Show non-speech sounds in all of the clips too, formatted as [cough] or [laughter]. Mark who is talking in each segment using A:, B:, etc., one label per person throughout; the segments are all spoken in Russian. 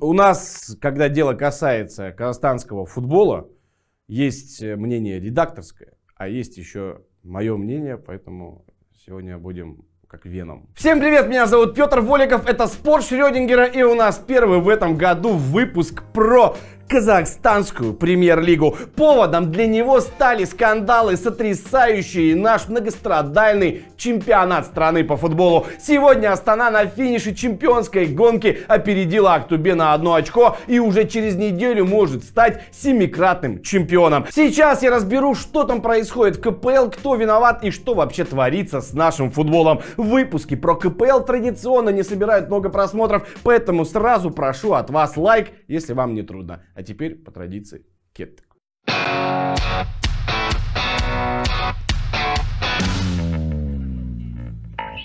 A: У нас, когда дело касается казахстанского футбола, есть э, мнение редакторское, а есть еще мое мнение, поэтому сегодня будем как веном. Всем привет, меня зовут Петр Воликов, это Спорт Шрёдингера, и у нас первый в этом году выпуск про казахстанскую премьер-лигу. Поводом для него стали скандалы, сотрясающие наш многострадальный чемпионат страны по футболу. Сегодня Астана на финише чемпионской гонки опередила Актубе на одно очко и уже через неделю может стать семикратным чемпионом. Сейчас я разберу, что там происходит в КПЛ, кто виноват и что вообще творится с нашим футболом. Выпуски про КПЛ традиционно не собирают много просмотров, поэтому сразу прошу от вас лайк, если вам не трудно. А теперь по традиции кеттек.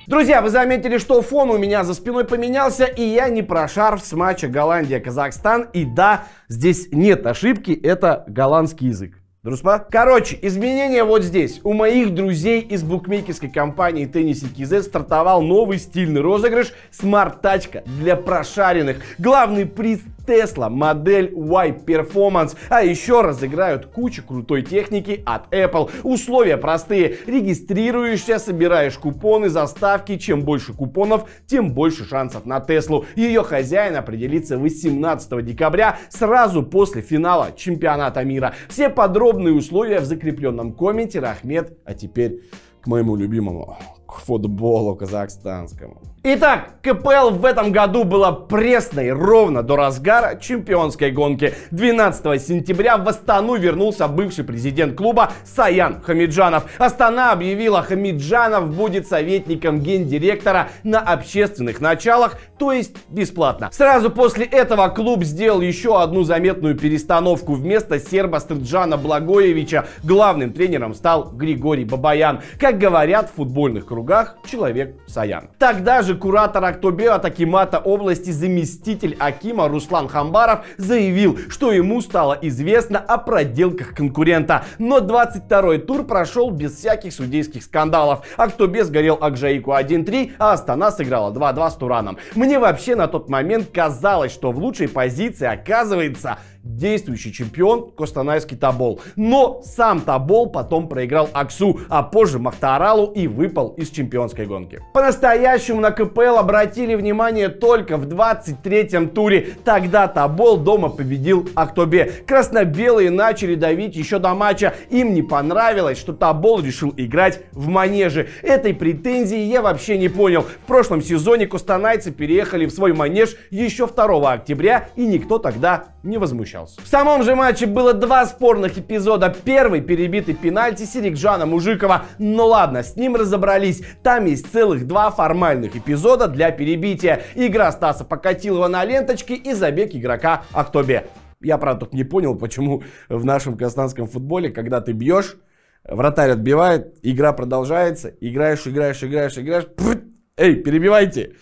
A: Друзья, вы заметили, что фон у меня за спиной поменялся, и я не про шарф с матча Голландия-Казахстан. И да, здесь нет ошибки, это голландский язык. Друзья, Короче, изменения вот здесь. У моих друзей из букмекерской компании Tennessee KZ стартовал новый стильный розыгрыш смарт-тачка для прошаренных. Главный приз Tesla модель Y Performance, а еще разыграют кучу крутой техники от Apple. Условия простые. Регистрируешься, собираешь купоны, заставки. Чем больше купонов, тем больше шансов на Теслу. Ее хозяин определится 18 декабря, сразу после финала чемпионата мира. Все подробные условия в закрепленном комменте. Рахмет, а теперь к моему любимому к футболу казахстанскому. Итак, КПЛ в этом году была пресной ровно до разгара чемпионской гонки. 12 сентября в Астану вернулся бывший президент клуба Саян Хамиджанов. Астана объявила, Хамиджанов будет советником гендиректора на общественных началах то есть бесплатно. Сразу после этого клуб сделал еще одну заметную перестановку. Вместо серба Стрджана Благоевича главным тренером стал Григорий Бабаян. Как говорят в футбольных кругах, человек Саян. Тогда же куратор Актобео от Акимата области заместитель Акима Руслан Хамбаров заявил, что ему стало известно о проделках конкурента. Но 22-й тур прошел без всяких судейских скандалов. Актобе сгорел Акжаику 1-3, а Астана сыграла 2-2 с Тураном. Мне мне вообще на тот момент казалось, что в лучшей позиции оказывается действующий чемпион Костанайский Табол. Но сам Табол потом проиграл Аксу, а позже Махтаралу и выпал из чемпионской гонки. По-настоящему на КПЛ обратили внимание только в 23-м туре. Тогда Табол дома победил Актобе. Красно-белые начали давить еще до матча. Им не понравилось, что Табол решил играть в манеже. Этой претензии я вообще не понял. В прошлом сезоне костанайцы переехали в свой манеж еще 2 октября, и никто тогда не возмущался защищался. В самом же матче было два спорных эпизода. Первый перебитый пенальти Серикжана Мужикова. Ну ладно, с ним разобрались. Там есть целых два формальных эпизода для перебития. Игра Стаса Покатилова на ленточке и забег игрока Актобе. Я, правда, тут не понял, почему в нашем казахстанском футболе, когда ты бьешь, вратарь отбивает, игра продолжается, играешь, играешь, играешь, играешь. Пфф, эй, перебивайте!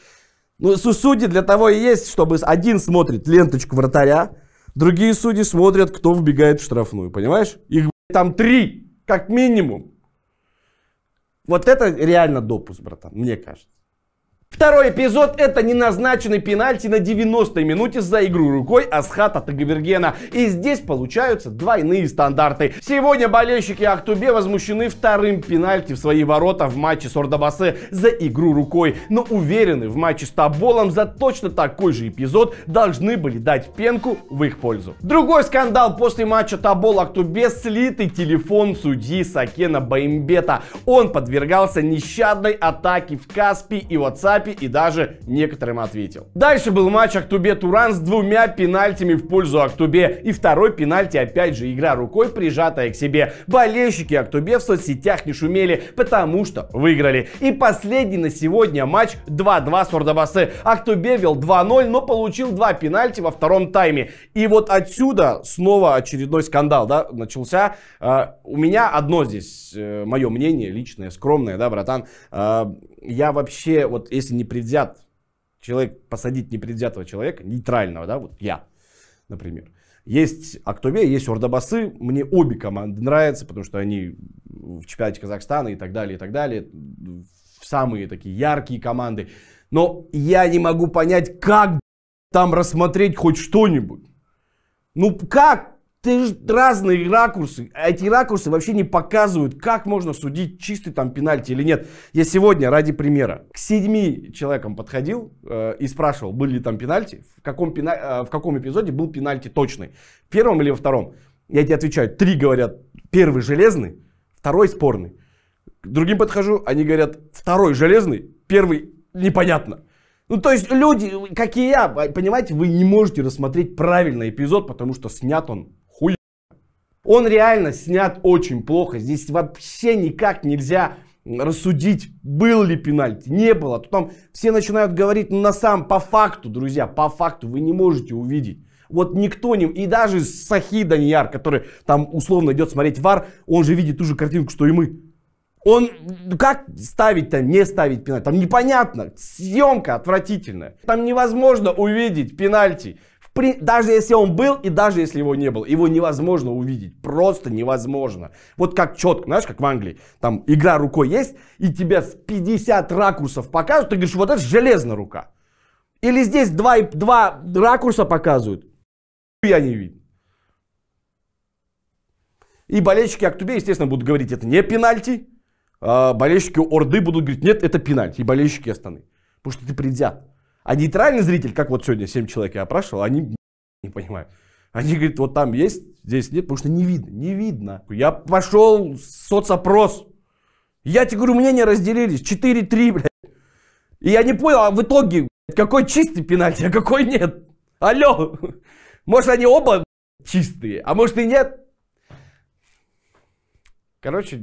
A: Ну, судьи для того и есть, чтобы один смотрит ленточку вратаря, Другие судьи смотрят, кто вбегает в штрафную, понимаешь? Их там три, как минимум. Вот это реально допуск, братан, мне кажется. Второй эпизод это неназначенный пенальти на 90-й минуте за игру рукой Асхата Тагабергена. И здесь получаются двойные стандарты. Сегодня болельщики Актубе возмущены вторым пенальти в свои ворота в матче с Ордобасе за игру рукой. Но уверены в матче с Таболом за точно такой же эпизод должны были дать пенку в их пользу. Другой скандал после матча Тобол Актубе слитый телефон судьи Сакена Баймбета. Он подвергался нещадной атаке в Каспи и WhatsApp этапе и даже некоторым ответил. Дальше был матч Актубе-Туран с двумя пенальтями в пользу Актубе. И второй пенальти, опять же, игра рукой прижатая к себе. Болельщики Актубе в соцсетях не шумели, потому что выиграли. И последний на сегодня матч 2-2 с Ордобасы. Актубе вел 2-0, но получил два пенальти во втором тайме. И вот отсюда снова очередной скандал, да, начался. Э, у меня одно здесь э, мое мнение личное, скромное, да, братан. Э, я вообще, вот если не предвзят, человек, посадить непредвзятого человека, нейтрального, да, вот я, например. Есть Актубе, есть Ордобасы, мне обе команды нравятся, потому что они в чемпионате Казахстана и так далее, и так далее, самые такие яркие команды. Но я не могу понять, как там рассмотреть хоть что-нибудь. Ну как? ты же разные ракурсы. эти ракурсы вообще не показывают, как можно судить, чистый там пенальти или нет. Я сегодня, ради примера, к семи человекам подходил э, и спрашивал, были ли там пенальти, в каком, пена... э, в каком эпизоде был пенальти точный. В первом или во втором? Я тебе отвечаю, три говорят, первый железный, второй спорный. К другим подхожу, они говорят, второй железный, первый непонятно. Ну, то есть люди, как и я, понимаете, вы не можете рассмотреть правильный эпизод, потому что снят он он реально снят очень плохо. Здесь вообще никак нельзя рассудить, был ли пенальти, не было. А Тут там все начинают говорить, ну на самом, по факту, друзья, по факту вы не можете увидеть. Вот никто не... И даже Сахи Данияр, который там условно идет смотреть вар, он же видит ту же картинку, что и мы. Он как ставить-то, не ставить пенальти? Там непонятно. Съемка отвратительная. Там невозможно увидеть пенальти. При... Даже если он был и даже если его не было, его невозможно увидеть. Просто невозможно. Вот как четко, знаешь, как в Англии, там игра рукой есть, и тебя с 50 ракурсов показывают, ты говоришь, вот это железная рука. Или здесь два, два ракурса показывают, я не видно. И болельщики Актубе, естественно, будут говорить, это не пенальти. А болельщики Орды будут говорить, нет, это пенальти. И болельщики Астаны. Потому что ты предвзят. А нейтральный зритель, как вот сегодня 7 человек я опрашивал, они не понимают. Они говорят, вот там есть, здесь нет, потому что не видно. Не видно. Я пошел соцопрос. Я тебе говорю, мнения разделились. 4-3, блядь. И я не понял, а в итоге, какой чистый пенальти, а какой нет. Алло. Может, они оба чистые, а может и нет. Короче,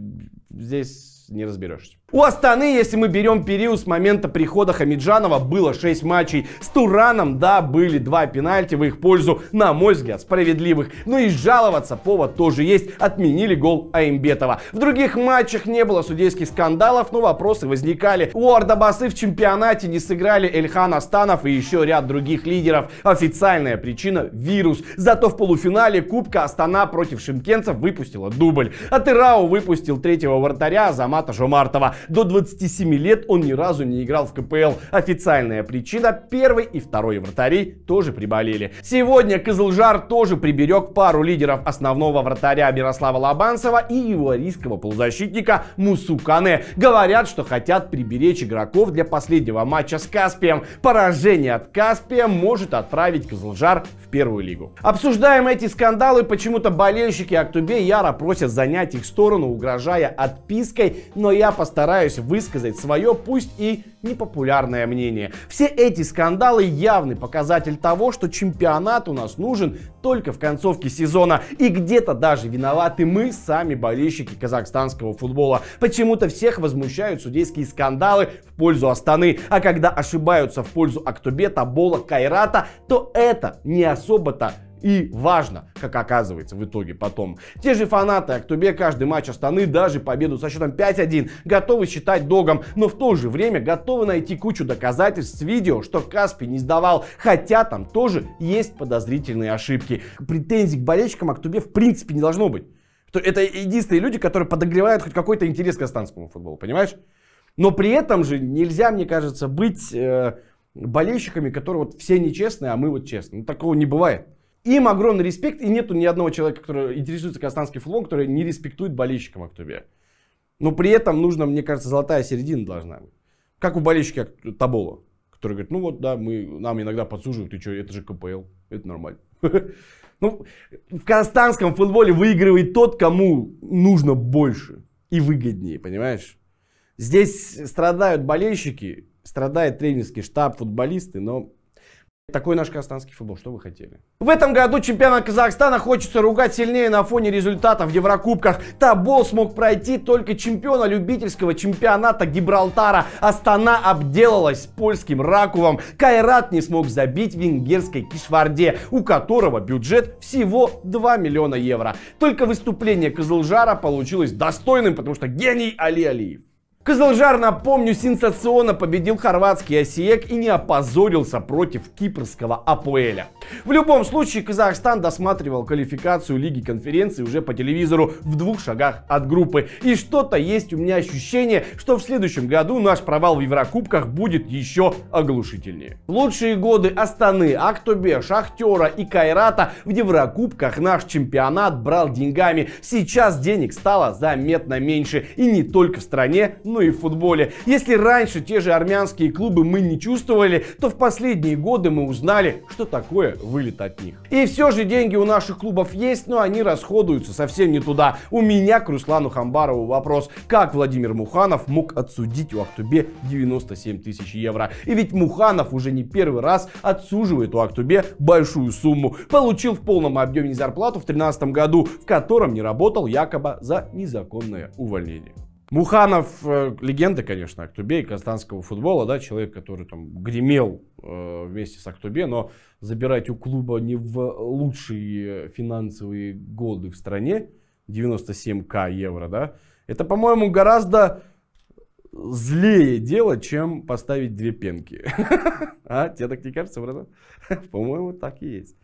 A: здесь не разберешься. У Астаны, если мы берем период с момента прихода Хамиджанова, было 6 матчей с Тураном, да, были 2 пенальти в их пользу, на мой взгляд, справедливых. Но ну и жаловаться повод тоже есть, отменили гол Аимбетова. В других матчах не было судейских скандалов, но вопросы возникали. У Ардабасы в чемпионате не сыграли Эльхан Астанов и еще ряд других лидеров. Официальная причина – вирус. Зато в полуфинале Кубка Астана против шимкенцев выпустила дубль. Атырау выпустил третьего вратаря, Замар Азамата Жомартова. До 27 лет он ни разу не играл в КПЛ. Официальная причина – первый и второй вратарей тоже приболели. Сегодня Кызылжар тоже приберег пару лидеров основного вратаря Мирослава Лобанцева и его арийского полузащитника Мусукане. Говорят, что хотят приберечь игроков для последнего матча с Каспием. Поражение от Каспия может отправить Кызылжар в первую лигу. Обсуждаем эти скандалы, почему-то болельщики Актубе яро просят занять их сторону, угрожая отпиской но я постараюсь высказать свое, пусть и непопулярное мнение. Все эти скандалы явный показатель того, что чемпионат у нас нужен только в концовке сезона. И где-то даже виноваты мы, сами болельщики казахстанского футбола. Почему-то всех возмущают судейские скандалы в пользу Астаны. А когда ошибаются в пользу Актубе, Табола, Кайрата, то это не особо-то и важно, как оказывается в итоге потом. Те же фанаты Актубе каждый матч Астаны, даже победу со счетом 5-1, готовы считать догом, но в то же время готовы найти кучу доказательств с видео, что Каспи не сдавал, хотя там тоже есть подозрительные ошибки. Претензий к болельщикам Актубе в принципе не должно быть. это единственные люди, которые подогревают хоть какой-то интерес к астанскому футболу, понимаешь? Но при этом же нельзя, мне кажется, быть э, болельщиками, которые вот все нечестные, а мы вот честные. Ну, такого не бывает. Им огромный респект, и нету ни одного человека, который интересуется казахстанским футболом, который не респектует болельщикам Актубе. Но при этом нужно, мне кажется, золотая середина должна быть. Как у болельщика Табола, который говорит, ну вот, да, мы, нам иногда подсуживают, ты что, это же КПЛ, это нормально. [laughs] Ну, в казахстанском футболе выигрывает тот, кому нужно больше и выгоднее, понимаешь? Здесь страдают болельщики, страдает тренерский штаб, футболисты, но такой наш казахстанский футбол, что вы хотели? В этом году чемпиона Казахстана хочется ругать сильнее на фоне результатов в Еврокубках. Табол смог пройти только чемпиона любительского чемпионата Гибралтара. Астана обделалась с польским Раковом. Кайрат не смог забить в венгерской Кишварде, у которого бюджет всего 2 миллиона евро. Только выступление Козылжара получилось достойным, потому что гений Али Алиев. Кызылжар, напомню, сенсационно победил хорватский Осиек и не опозорился против кипрского Апуэля. В любом случае, Казахстан досматривал квалификацию Лиги конференции уже по телевизору в двух шагах от группы. И что-то есть у меня ощущение, что в следующем году наш провал в Еврокубках будет еще оглушительнее. Лучшие годы Астаны, Актобе, Шахтера и Кайрата в Еврокубках наш чемпионат брал деньгами. Сейчас денег стало заметно меньше. И не только в стране, но ну и в футболе. Если раньше те же армянские клубы мы не чувствовали, то в последние годы мы узнали, что такое вылет от них. И все же деньги у наших клубов есть, но они расходуются совсем не туда. У меня к Руслану Хамбарову вопрос, как Владимир Муханов мог отсудить у Актубе 97 тысяч евро? И ведь Муханов уже не первый раз отсуживает у Актубе большую сумму. Получил в полном объеме зарплату в 2013 году, в котором не работал якобы за незаконное увольнение. Муханов э, легенда, конечно, Актубе и Казанского футбола, да, человек, который там гремел э, вместе с Актубе, но забирать у клуба не в лучшие финансовые годы в стране, 97к евро, да, это, по-моему, гораздо злее дело, чем поставить две пенки. [laughs] А, тебе так не кажется, братан? [laughs] По-моему, так и есть.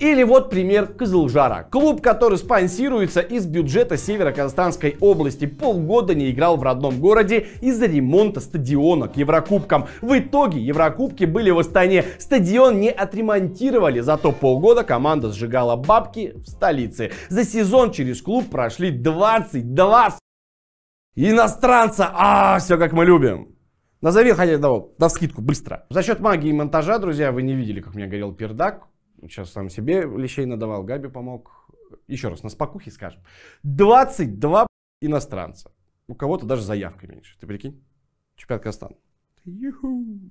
A: Или вот пример Кызылжара. Клуб, который спонсируется из бюджета Северо-Казахстанской области, полгода не играл в родном городе из-за ремонта стадиона к Еврокубкам. В итоге Еврокубки были в Астане. Стадион не отремонтировали, зато полгода команда сжигала бабки в столице. За сезон через клуб прошли 22 иностранца. А, все как мы любим. Назови хотя бы на скидку быстро. За счет магии и монтажа, друзья, вы не видели, как у меня горел пердак сейчас сам себе лещей надавал, Габи помог. Еще раз, на спокухе скажем. 22 иностранца. У кого-то даже заявка меньше. Ты прикинь? Чемпионат Казахстана.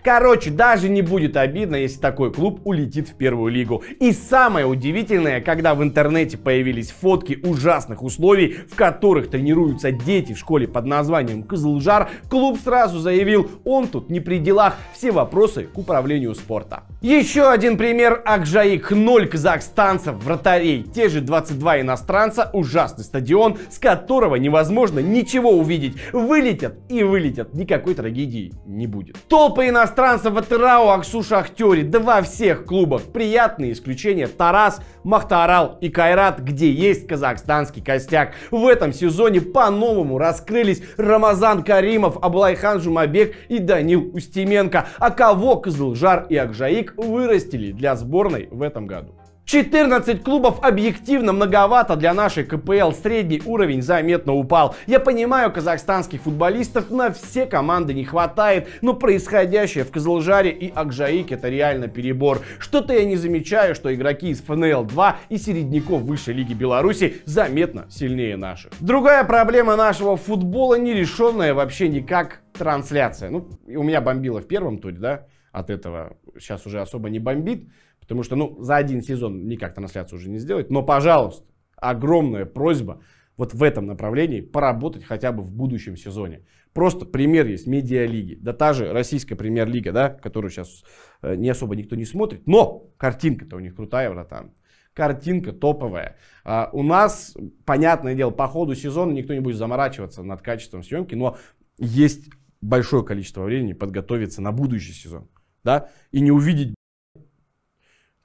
A: Короче, даже не будет обидно, если такой клуб улетит в первую лигу. И самое удивительное, когда в интернете появились фотки ужасных условий, в которых тренируются дети в школе под названием Кызылжар, клуб сразу заявил, он тут не при делах, все вопросы к управлению спорта. Еще один пример Акжаик 0 казахстанцев, вратарей, те же 22 иностранца, ужасный стадион, с которого невозможно ничего увидеть. Вылетят и вылетят, никакой трагедии не будет будет. Толпы иностранцев в Атырау, Аксу Шахтере, да во всех клубах. Приятные исключения Тарас, Махтарал и Кайрат, где есть казахстанский костяк. В этом сезоне по-новому раскрылись Рамазан Каримов, Аблайхан Жумабек и Данил Устименко. А кого Кызылжар и Акжаик вырастили для сборной в этом году? 14 клубов объективно многовато для нашей КПЛ. Средний уровень заметно упал. Я понимаю, казахстанских футболистов на все команды не хватает, но происходящее в Кызылжаре и Акжаике это реально перебор. Что-то я не замечаю, что игроки из ФНЛ-2 и середняков высшей лиги Беларуси заметно сильнее наших. Другая проблема нашего футбола, нерешенная вообще никак, трансляция. Ну, у меня бомбило в первом туре, да, от этого сейчас уже особо не бомбит. Потому что, ну, за один сезон никак трансляцию уже не сделать. Но, пожалуйста, огромная просьба вот в этом направлении поработать хотя бы в будущем сезоне. Просто пример есть медиалиги. Да та же российская премьер-лига, да, которую сейчас э, не особо никто не смотрит. Но картинка-то у них крутая, братан. Картинка топовая. А у нас, понятное дело, по ходу сезона никто не будет заморачиваться над качеством съемки, но есть большое количество времени подготовиться на будущий сезон. Да, и не увидеть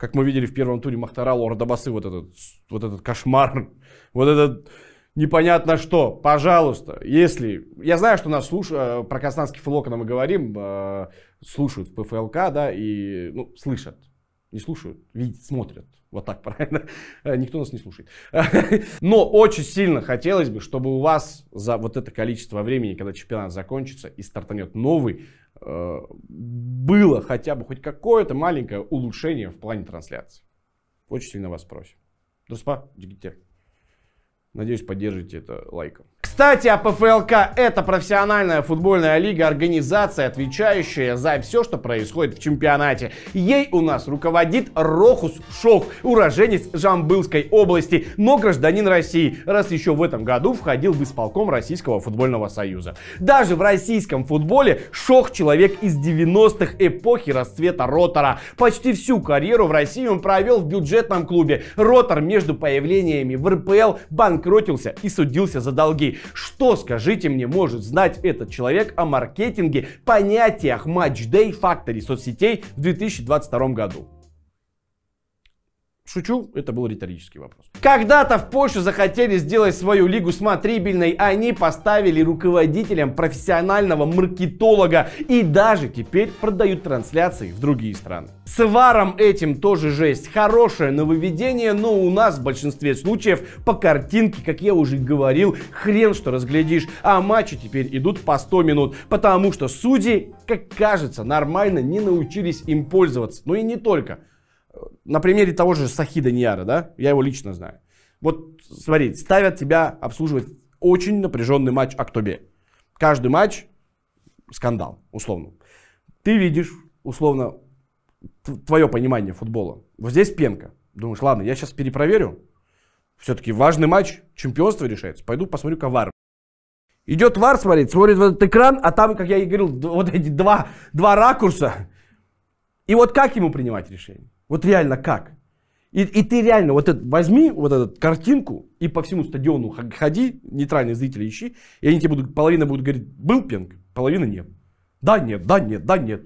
A: как мы видели в первом туре Махтарал, Ордабасы, вот этот, вот этот кошмар, вот этот непонятно что. Пожалуйста, если... Я знаю, что нас слушают, э, про Казанский футбол, когда мы говорим, э, слушают в ПФЛК, да, и, ну, слышат. Не слушают, видят, смотрят. Вот так [laughs] правильно. Э, никто нас не слушает. [laughs] Но очень сильно хотелось бы, чтобы у вас за вот это количество времени, когда чемпионат закончится и стартанет новый, было хотя бы хоть какое-то маленькое улучшение в плане трансляции. Очень сильно вас просим. Друзья, Надеюсь, поддержите это лайком. Кстати, АПФЛК – это профессиональная футбольная лига, организация, отвечающая за все, что происходит в чемпионате. Ей у нас руководит Рохус Шох, уроженец Жамбылской области, но гражданин России, раз еще в этом году входил в исполком Российского футбольного союза. Даже в российском футболе Шох – человек из 90-х эпохи расцвета Ротора. Почти всю карьеру в России он провел в бюджетном клубе. Ротор между появлениями в РПЛ банкротился и судился за долги. России. Что, скажите мне, может знать этот человек о маркетинге, понятиях Match Day, факторе соцсетей в 2022 году? Шучу, это был риторический вопрос. Когда-то в Польшу захотели сделать свою лигу смотрибельной, они поставили руководителем профессионального маркетолога и даже теперь продают трансляции в другие страны. С варом этим тоже жесть. Хорошее нововведение, но у нас в большинстве случаев по картинке, как я уже говорил, хрен что разглядишь, а матчи теперь идут по 100 минут, потому что судьи, как кажется, нормально не научились им пользоваться. Ну и не только на примере того же Сахида Ниара, да, я его лично знаю. Вот, смотри, ставят тебя обслуживать очень напряженный матч Актубе. Каждый матч скандал, условно. Ты видишь, условно, твое понимание футбола. Вот здесь пенка. Думаешь, ладно, я сейчас перепроверю. Все-таки важный матч, чемпионство решается. Пойду посмотрю ковар. Идет вар смотреть, смотрит в этот экран, а там, как я и говорил, вот эти два, два ракурса. И вот как ему принимать решение? Вот реально как? И, и ты реально вот этот, возьми вот эту картинку и по всему стадиону ходи, нейтральные зрители ищи, и они тебе будут, половина будут говорить, был пинг, половина нет. Да, нет, да, нет, да, нет.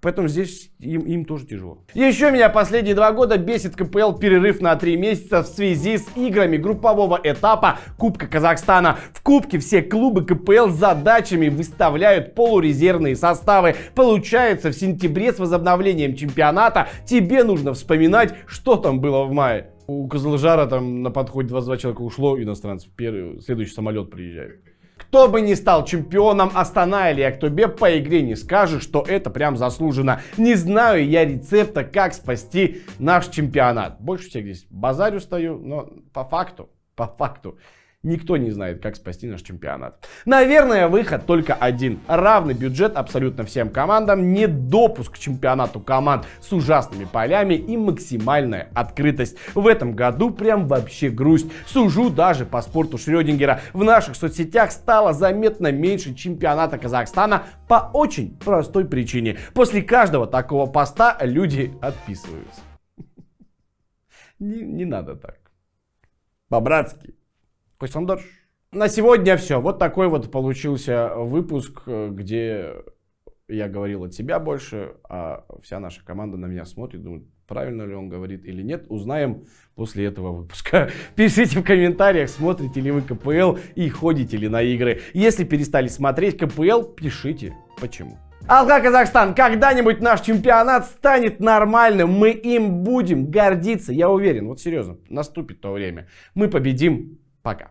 A: Поэтому здесь им, им тоже тяжело. Еще меня последние два года бесит КПЛ перерыв на три месяца в связи с играми группового этапа Кубка Казахстана. В Кубке все клубы КПЛ задачами выставляют полурезервные составы. Получается, в сентябре с возобновлением чемпионата тебе нужно вспоминать, что там было в мае. У Козлжара там на подходе 22 человека ушло иностранцев. Первый, следующий самолет приезжает. Кто бы ни стал чемпионом Астана или Актубе, по игре не скажешь, что это прям заслуженно. Не знаю я рецепта, как спасти наш чемпионат. Больше всех здесь базарю стою, но по факту, по факту. Никто не знает, как спасти наш чемпионат. Наверное, выход только один. Равный бюджет абсолютно всем командам, недопуск к чемпионату команд с ужасными полями и максимальная открытость. В этом году прям вообще грусть. Сужу даже по спорту Шрёдингера. В наших соцсетях стало заметно меньше чемпионата Казахстана по очень простой причине. После каждого такого поста люди отписываются. [laughs] Не, не надо так. По-братски. Косандар. На сегодня все. Вот такой вот получился выпуск, э, где я говорил от себя больше, а вся наша команда на меня смотрит, думает, правильно ли он говорит или нет, узнаем после этого выпуска. [laughs] Пишите в комментариях, смотрите ли вы КПЛ и ходите ли на игры. Если перестали смотреть КПЛ, пишите почему. Алга Казахстан, когда-нибудь наш чемпионат станет нормальным, мы им будем гордиться, я уверен, вот серьезно, наступит то время. Мы победим pagar.